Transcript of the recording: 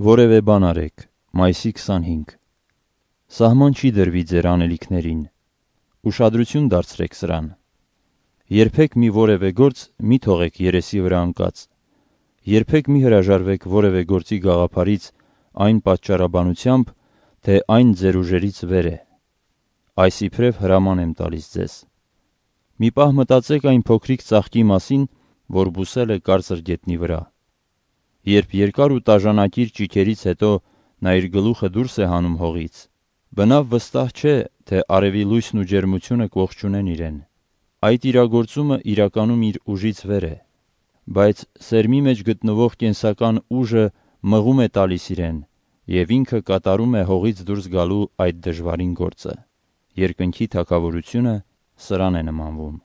Որևէ բան արեք, մայիսի 25։ Սահման չի դրվի ձեր անելիքներին։ Ուշադրություն դարձրեք սրան։ Երբեք մի որևէ գործ մի թողեք երեսի վրա անկած։ Երբեք մի հրաժարվեք որևէ գործի գաղափարից այն պատճառաբանությամբ, թե այն ձեր ուժերից վեր է։ Այս իբրև հրաման եմ տալիս ձեզ։ Մի պահ մտածեք այն փոքրիկ ծաղկի մասին, որ բուսել է կարծր գետնի վրա երբ երկար ու տաժանակիր ճիքերից հետո նա իր գլուխը դուրս է հանում հողից։ Բնավ վստահ չէ, թե արևի լույսն ու ջերմությունը կողջունեն իրեն։ Այդ իրագործումը իրականում իր ուժից վեր է։ Բայց սերմի մեջ գտնվող կենսական ուժը մղում է տալիս իրեն, եւ ինքը կատարում է հողից դուրս գալու այդ դժվարին գործը։ Երկնքի թակավորությունը սրան է նմանվում։